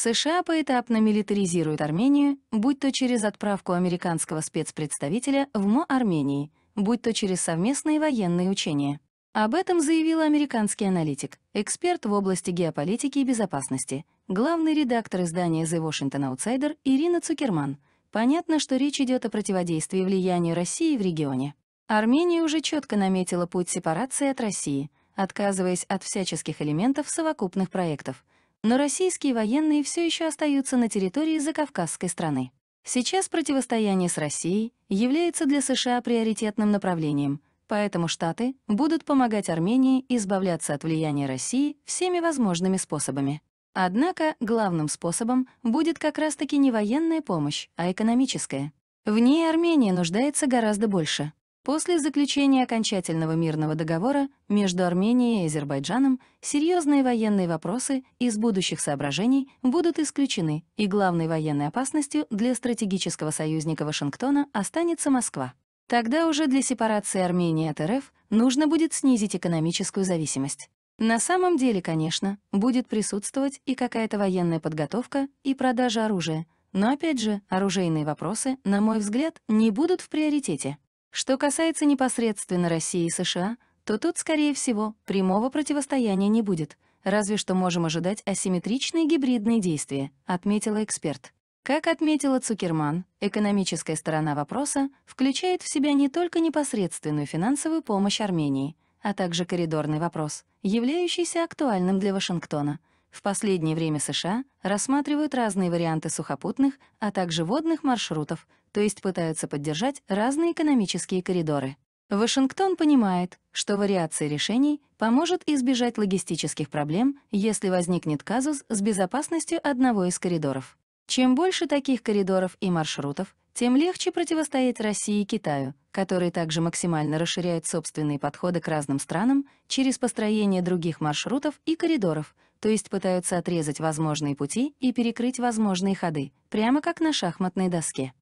США поэтапно милитаризируют Армению, будь то через отправку американского спецпредставителя в МО Армении, будь то через совместные военные учения. Об этом заявил американский аналитик, эксперт в области геополитики и безопасности, главный редактор издания The Washington Outsider Ирина Цукерман. Понятно, что речь идет о противодействии влиянию России в регионе. Армения уже четко наметила путь сепарации от России, отказываясь от всяческих элементов совокупных проектов — но российские военные все еще остаются на территории закавказской страны. Сейчас противостояние с Россией является для США приоритетным направлением, поэтому Штаты будут помогать Армении избавляться от влияния России всеми возможными способами. Однако главным способом будет как раз-таки не военная помощь, а экономическая. В ней Армения нуждается гораздо больше. После заключения окончательного мирного договора между Арменией и Азербайджаном серьезные военные вопросы из будущих соображений будут исключены, и главной военной опасностью для стратегического союзника Вашингтона останется Москва. Тогда уже для сепарации Армении от РФ нужно будет снизить экономическую зависимость. На самом деле, конечно, будет присутствовать и какая-то военная подготовка и продажа оружия, но опять же, оружейные вопросы, на мой взгляд, не будут в приоритете. Что касается непосредственно России и США, то тут, скорее всего, прямого противостояния не будет, разве что можем ожидать асимметричные гибридные действия, отметила эксперт. Как отметила Цукерман, экономическая сторона вопроса включает в себя не только непосредственную финансовую помощь Армении, а также коридорный вопрос, являющийся актуальным для Вашингтона — в последнее время США рассматривают разные варианты сухопутных, а также водных маршрутов, то есть пытаются поддержать разные экономические коридоры. Вашингтон понимает, что вариация решений поможет избежать логистических проблем, если возникнет казус с безопасностью одного из коридоров. Чем больше таких коридоров и маршрутов, тем легче противостоять России и Китаю, которые также максимально расширяют собственные подходы к разным странам через построение других маршрутов и коридоров, то есть пытаются отрезать возможные пути и перекрыть возможные ходы, прямо как на шахматной доске.